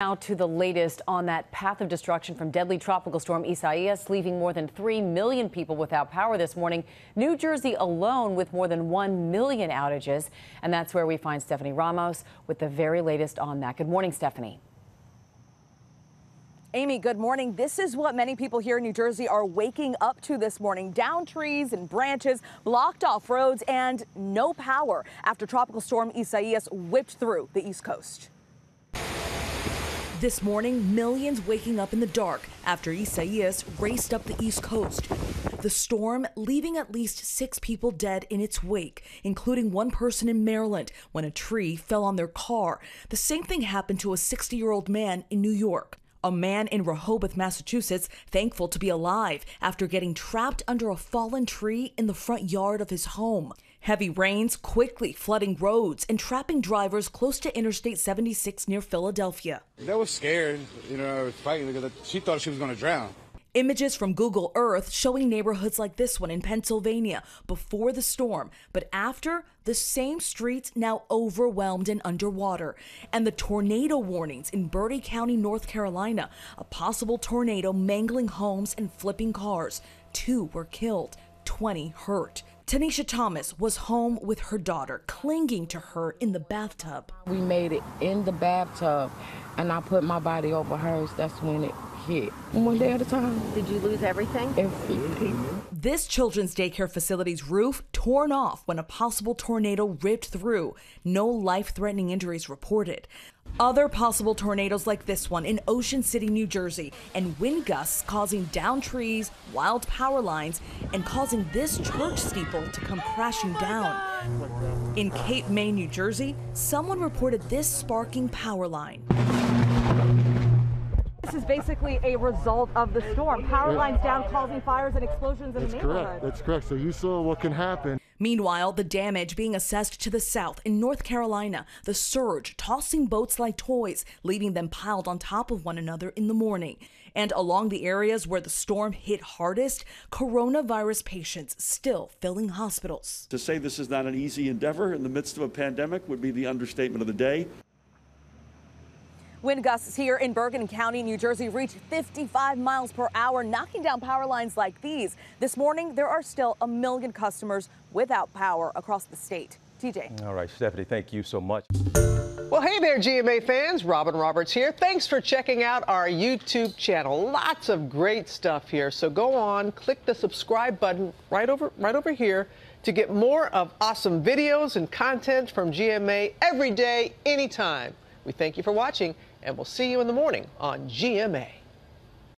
Now to the latest on that path of destruction from deadly tropical storm Isaias, leaving more than 3 million people without power this morning. New Jersey alone with more than 1 million outages. And that's where we find Stephanie Ramos with the very latest on that. Good morning, Stephanie. Amy, good morning. This is what many people here in New Jersey are waking up to this morning. Down trees and branches, blocked off roads, and no power after Tropical Storm Isaias whipped through the East Coast. This morning, millions waking up in the dark after Isaias raced up the East Coast. The storm leaving at least six people dead in its wake, including one person in Maryland when a tree fell on their car. The same thing happened to a 60 year old man in New York. A man in Rehoboth, Massachusetts, thankful to be alive after getting trapped under a fallen tree in the front yard of his home. Heavy rains quickly flooding roads and trapping drivers close to Interstate 76 near Philadelphia. That was scared, you know, fighting because she thought she was going to drown. Images from Google Earth showing neighborhoods like this one in Pennsylvania before the storm, but after, the same streets now overwhelmed and underwater. And the tornado warnings in Bertie County, North Carolina, a possible tornado mangling homes and flipping cars. Two were killed, 20 hurt. Tanisha Thomas was home with her daughter, clinging to her in the bathtub. We made it in the bathtub, and I put my body over hers. That's when it hit. One day at a time. Did you lose everything? Everything. This children's daycare facility's roof torn off when a possible tornado ripped through. No life threatening injuries reported. Other possible tornadoes like this one in Ocean City, New Jersey, and wind gusts causing down trees, wild power lines, and causing this church steeple to come crashing down. In Cape May, New Jersey, someone reported this sparking power line. This is basically a result of the storm. Power lines down, causing fires and explosions in That's the neighborhood. Correct. That's correct. So you saw what can happen. Meanwhile, the damage being assessed to the south in North Carolina, the surge tossing boats like toys, leaving them piled on top of one another in the morning. And along the areas where the storm hit hardest, coronavirus patients still filling hospitals. To say this is not an easy endeavor in the midst of a pandemic would be the understatement of the day. Wind gusts here in Bergen County, New Jersey reached 55 miles per hour, knocking down power lines like these. This morning, there are still a million customers without power across the state. TJ. All right, Stephanie, thank you so much. Well, hey there, GMA fans. Robin Roberts here. Thanks for checking out our YouTube channel. Lots of great stuff here. So go on, click the subscribe button right over, right over here to get more of awesome videos and content from GMA every day, anytime. We thank you for watching, and we'll see you in the morning on GMA.